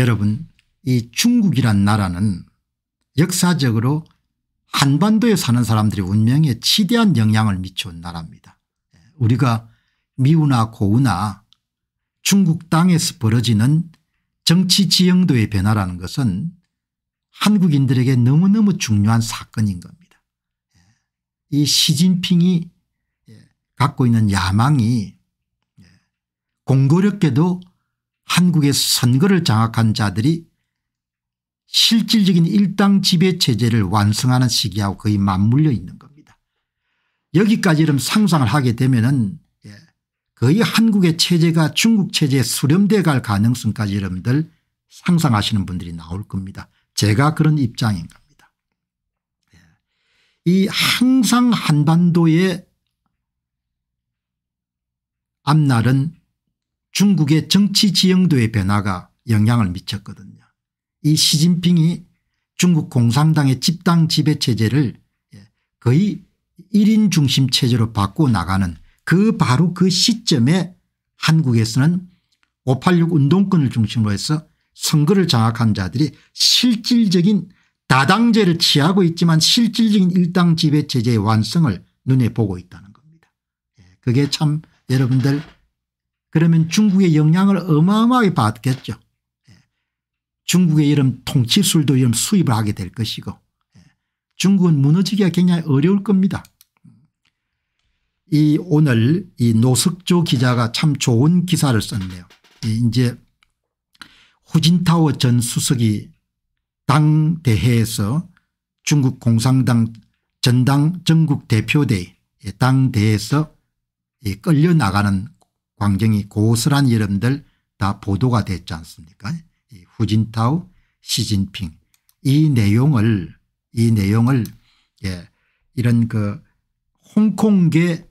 여러분 이 중국이란 나라는 역사적으로 한반도에 사는 사람들의 운명에 치대한 영향을 미쳐온 나라입니다. 우리가 미우나 고우나 중국 땅에서 벌어지는 정치 지형도의 변화라는 것은 한국인들에게 너무너무 중요한 사건인 겁니다. 이 시진핑이 갖고 있는 야망이 공고롭게도 한국의 선거를 장악한 자들이 실질적인 일당 지배 체제를 완성하는 시기하고 거의 맞물려 있는 겁니다. 여기까지 이런 상상을 하게 되면은 예, 거의 한국의 체제가 중국 체제에 수렴되어 갈 가능성까지 여러분들 상상하시는 분들이 나올 겁니다. 제가 그런 입장인 겁니다. 예. 이 항상 한반도의 앞날은 중국의 정치 지형도의 변화가 영향을 미쳤거든요. 이 시진핑이 중국 공산당의 집단 지배체제를 예, 거의 1인 중심 체제로 바꾸어 나가는 그 바로 그 시점에 한국에서는 586 운동권을 중심으로 해서 선거를 장악한 자들이 실질적인 다당제를 취하고 있지만 실질적인 일당 지배체제의 완성을 눈에 보고 있다는 겁니다. 예, 그게 참 여러분들 그러면 중국의 영향을 어마어마하게 받겠죠. 예. 중국의 이런 통치술도 이런 수입을 하게 될 것이고 예. 중국은 무너지기가 굉장히 어려울 겁니다. 이 오늘 이 노석조 기자가 참 좋은 기사를 썼네요. 이제 후진타워전 수석이 당 대회에서 중국 공산당 전당 전국 대표대회 예, 당 대회에서 끌려 나가는 광경이 고스란 이름들 다 보도가 됐지 않습니까 후진타오 시진핑 이 내용을 이 내용을 예, 이런 그 홍콩계로서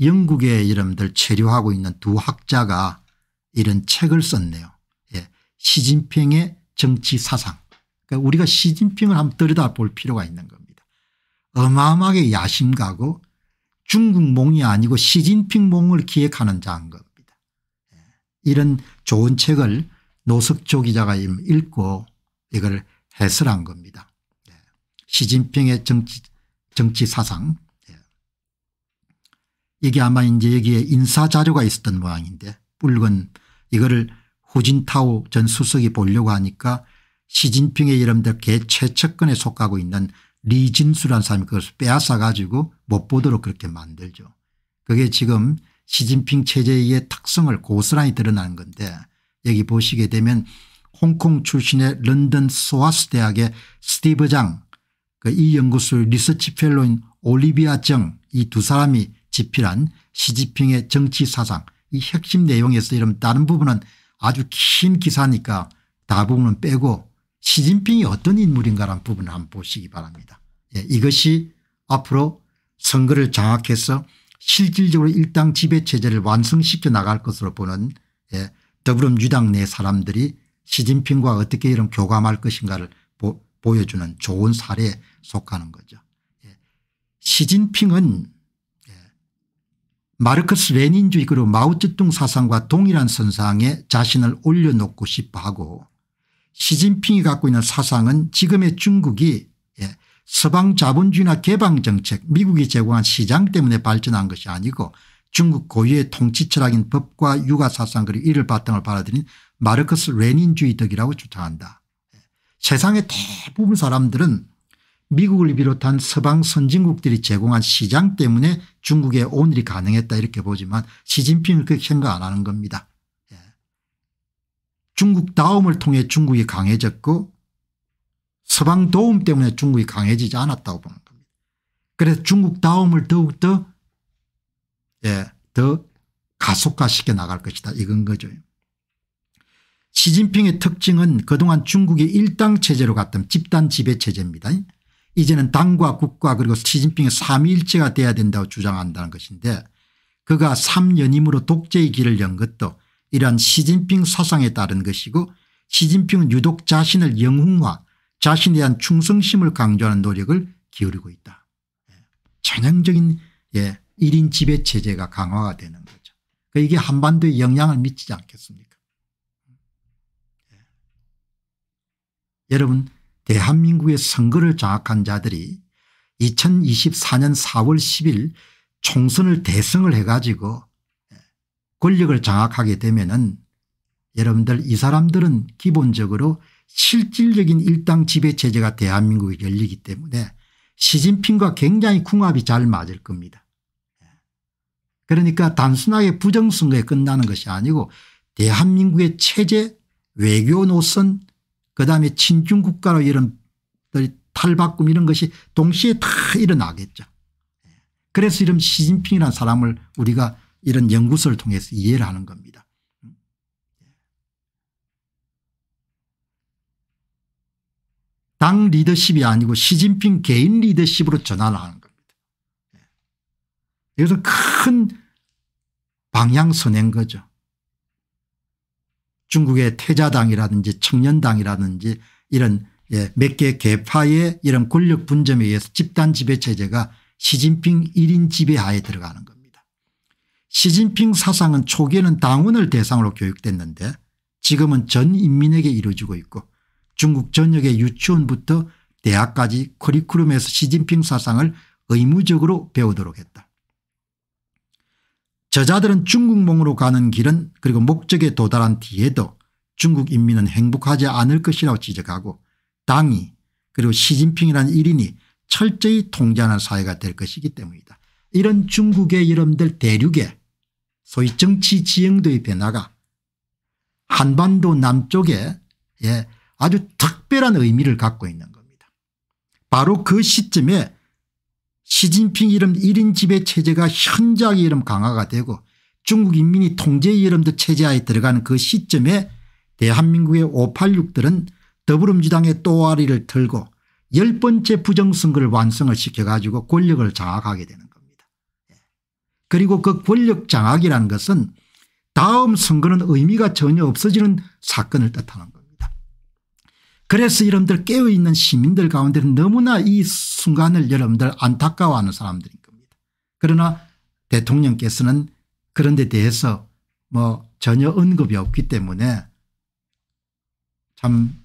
영국의 이름들 체류하고 있는 두 학자가 이런 책을 썼네요. 예, 시진핑의 정치 사상 그러니까 우리가 시진핑을 한번 들여다볼 필요가 있는 겁니다. 어마어마하게 야심가고 중국몽이 아니고 시진핑몽을 기획하는 자인 겁니다. 예. 이런 좋은 책을 노석조 기자가 읽고 이걸 해설한 겁니다. 예. 시진핑의 정치, 정치 사상 예. 이게 아마 이제 여기에 인사 자료가 있었던 모양인데 붉은 이거를 후진타오 전 수석이 보려고 하니까 시진핑의 이름대로 개최측근에 속하고 있는 리진수라는 사람이 그것을 빼앗아 가지고 못 보도록 그렇게 만들죠. 그게 지금 시진핑 체제의 특성을 고스란히 드러난 건데 여기 보시게 되면 홍콩 출신의 런던 소아스 대학의 스티브 장, 그 이 연구소의 리서치 펠로인 올리비아 정 이 두 사람이 집필한 시지핑의 정치사상 이 핵심 내용에서 이런 다른 부분은 아주 긴 기사니까 대부분은 빼고 시진핑이 어떤 인물인가라는 부분을 한번 보시기 바랍니다. 예, 이것이 앞으로 선거를 장악해서 실질적으로 일당 지배체제를 완성시켜 나갈 것으로 보는 예, 더불어민주당 내 사람들이 시진핑과 어떻게 이런 교감할 것인가를 보, 보여주는 좋은 사례에 속하는 거죠. 예. 시진핑은 예. 마르크스 레닌주의 그리고 마우쩌둥 사상과 동일한 선상에 자신을 올려놓고 싶어하고 시진핑이 갖고 있는 사상은 지금의 중국이 서방 자본주의나 개방정책 미국이 제공한 시장 때문에 발전한 것이 아니고 중국 고유의 통치 철학인 법과 육아사상 그리고 이를 바탕을 받아들인 마르크스 레닌주의 덕이라고 주장한다. 세상의 대부분 사람들은 미국을 비롯한 서방 선진국들이 제공한 시장 때문에 중국의 오늘이 가능했다 이렇게 보지만 시진핑은 그렇게 생각 안 하는 겁니다. 예. 중국 다움을 통해 중국이 강해졌고 서방 도움 때문에 중국이 강해지지 않았다고 보는 겁니다. 그래서 중국 다움을 더욱더 예, 더 가속화시켜 나갈 것이다 이건 거죠. 시진핑의 특징은 그동안 중국이 일당 체제로 갔던 집단 지배 체제입니다. 이제는 당과 국가 그리고 시진핑의 삼일체가 돼야 된다고 주장한다는 것인데 그가 3년임으로 독재의 길을 연 것도 이러한 시진핑 사상에 따른 것이고 시진핑은 유독 자신을 영웅화 자신에 대한 충성심을 강조하는 노력을 기울이고 있다. 예. 전형적인 예, 1인 지배 체제가 강화가 되는 거죠. 그러니까 이게 한반도에 영향을 미치지 않겠습니까? 예. 여러분 대한민국의 선거를 장악한 자들이 2024년 4월 10일 총선을 대승을 해가지고 예, 권력을 장악하게 되면은 여러분들 이 사람들은 기본적으로 실질적인 일당 지배 체제가 대한민국에 열리기 때문에 시진핑과 굉장히 궁합이 잘 맞을 겁니다. 예. 그러니까 단순하게 부정선거에 끝나는 것이 아니고 대한민국의 체제 외교 노선 그다음에 친중 국가로 이런 탈바꿈 이런 것이 동시에 다 일어나겠죠. 예. 그래서 이런 시진핑이라는 사람을 우리가 이런 연구소를 통해서 이해를 하는 겁니다. 당 리더십이 아니고 시진핑 개인 리더십으로 전환하는 겁니다. 예. 여기서 큰 방향선행 거죠. 중국의 태자당이라든지 청년당이라든지 이런 예, 몇개 개파의 이런 권력 분점에 의해서 집단 지배 체제가 시진핑 1인 지배하에 들어가는 겁니다. 시진핑 사상은 초기에는 당원을 대상으로 교육됐는데 지금은 전 인민에게 이루어지고 있고 중국 전역의 유치원부터 대학까지 커리큘럼에서 시진핑 사상을 의무적으로 배우도록 했다. 저자들은 중국몽으로 가는 길은 그리고 목적에 도달한 뒤에도 중국 인민은 행복하지 않을 것이라고 지적하고 당이 그리고 시진핑이라는 일인이 철저히 통제하는 사회가 될 것이기 때문이다. 이런 중국의 여러분들 대륙의 소위 정치 지형도의 변화가 한반도 남쪽에 예, 아주 특별한 의미를 갖고 있는 겁니다. 바로 그 시점에 시진핑 이름 1인 지배 체제가 현저하게 이름 강화가 되고 중국 인민이 통제 이름도 체제하에 들어가는 그 시점에 대한민국의 586들은 더불어민주당의 또아리를 틀고 열 번째 부정선거를 완성을 시켜가지고 권력을 장악하게 되는 겁니다. 예. 그리고 그 권력 장악이라는 것은 다음 선거는 의미가 전혀 없어지는 사건을 뜻하는 겁니다. 그래서 여러분들 깨어있는 시민들 가운데는 너무나 이 순간을 여러분들 안타까워하는 사람들인 겁니다. 그러나 대통령께서는 그런 데 대해서 뭐 전혀 언급이 없기 때문에 참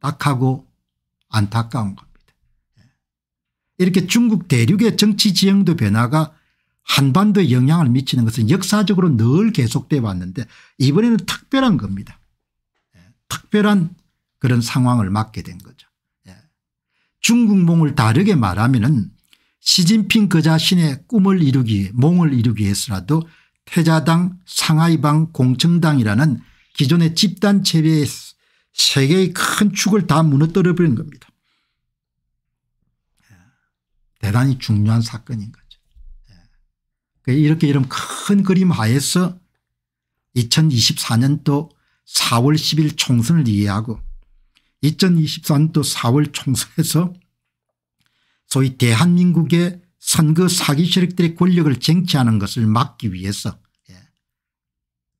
딱하고 안타까운 겁니다. 예. 이렇게 중국 대륙의 정치 지형도 변화가 한반도에 영향을 미치는 것은 역사적으로 늘 계속돼 왔는데 이번에는 특별한 겁니다. 특별한 그런 상황을 맞게 된 거죠. 예. 중국몽을 다르게 말하면 시진핑 그 자신의 꿈을 이루기 몽을 이루기 위해서라도 태자당 상하이방 공청당이라는 기존의 집단 체제의 세 개의 큰 축을 다 무너뜨려 버린 겁니다. 예. 대단히 중요한 사건인 거죠. 예. 그 이렇게 이런 큰 그림 하에서 2024년도 4월 10일 총선을 이해하고 2 0 2 3년도 4월 총선에서 소위 대한민국의 선거 사기 세력들의 권력을 쟁취하는 것을 막기 위해서 예,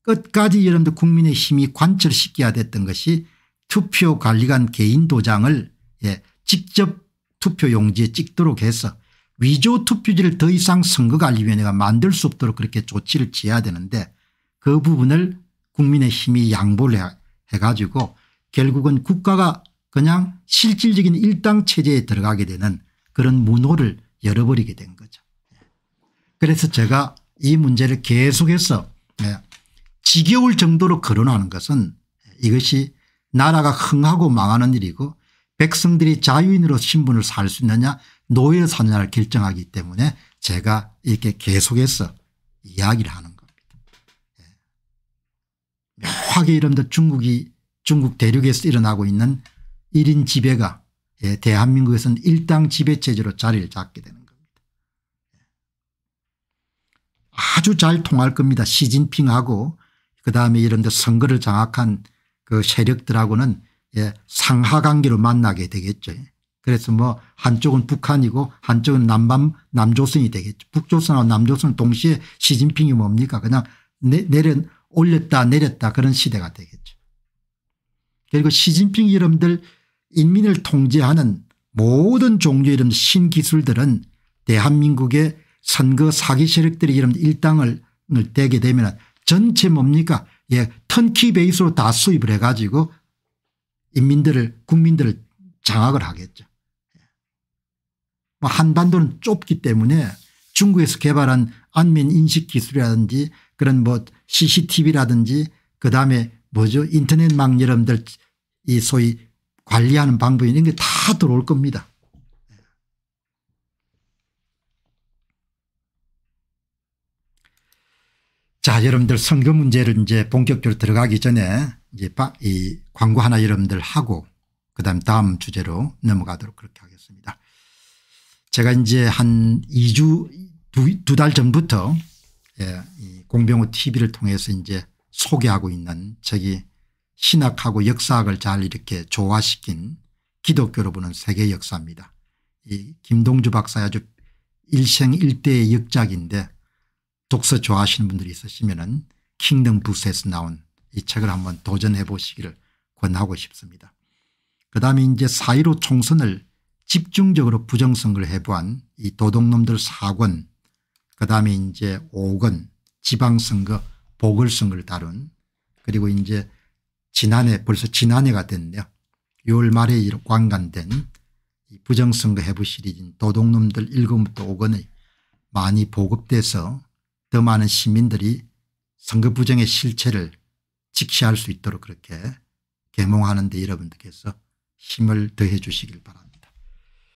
끝까지 여러분들 국민의 힘이 관철시켜야 됐던 것이 투표 관리관 개인 도장을 예, 직접 투표용지에 찍도록 해서 위조 투표지를 더 이상 선거관리위원회가 만들 수 없도록 그렇게 조치를 취해야 되는데 그 부분을 국민의힘이 양보를 해가지고 결국은 국가가 그냥 실질적인 일당체제에 들어가게 되는 그런 문호를 열어버리게 된 거죠. 그래서 제가 이 문제를 계속해서 예, 지겨울 정도로 거론하는 것은 이것이 나라가 흥하고 망하는 일이고 백성들이 자유인으로 신분을 살 수 있느냐 노예로 사느냐를 결정하기 때문에 제가 이렇게 계속해서 이야기를 하는 명확히 이른바 중국이 중국 대륙에서 일어나고 있는 1인 지배가 예, 대한민국에서는 일당 지배체제로 자리를 잡게 되는 겁니다. 예. 아주 잘 통할 겁니다. 시진핑하고 그다음에 이런 데 선거를 장악한 그 세력들하고는 예, 상하관계로 만나게 되겠죠. 예. 그래서 뭐 한쪽은 북한이고 한쪽은 남밤 남조선이 되겠죠. 북조선하고 남조선 동시에 시진핑이 뭡니까 그냥 내, 내려 올렸다 내렸다 그런 시대가 되겠죠. 그리고 시진핑 이름들 인민을 통제하는 모든 종류 이런 신기술들은 대한민국의 선거 사기 세력들의 이런 일당을 떼게 되면 전체 뭡니까 예, 턴키 베이스로 다 수입을 해가지고 인민들을 국민들을 장악을 하겠죠. 예. 뭐 한반도는 좁기 때문에 중국에서 개발한 안면인식기술이라든지 그런 뭐 cctv라든지 그다음에 뭐죠 인터넷망 여러분들 이 소위 관리하는 방법 이런 게 다 들어올 겁니다. 자 여러분들 선거 문제를 이제 본격적으로 들어가기 전에 이제 이 광고 하나 여러분들 하고 그다음 다음 주제로 넘어가도록 그렇게 하겠습니다. 제가 이제 한 2주 두 달 전부터 예, 공병호 tv를 통해서 이제 소개하고 있는 저기 신학하고 역사학을 잘 이렇게 조화시킨 기독교로 보는 세계 역사입니다. 이 김동주 박사의 아주 일생 일대의 역작인데 독서 좋아하시는 분들이 있으시면은 킹덤 부스에서 나온 이 책을 한번 도전해 보시기를 권하고 싶습니다. 그 다음에 이제 4.15 총선을 집중적으로 부정선거를 해부한이 도둑놈들 4권 그다음에 이제 5권 지방선거 보궐선거를 다룬 그리고 이제 지난해 벌써 지난해가 됐네요. 6월 말에 관간된 이 부정선거 해부 시리즈인 도둑놈들 1권부터 5권이 많이 보급돼서 더 많은 시민들이 선거 부정의 실체를 직시할 수 있도록 그렇게 개몽하는 데 여러분들께서 힘을 더해 주시길 바랍니다.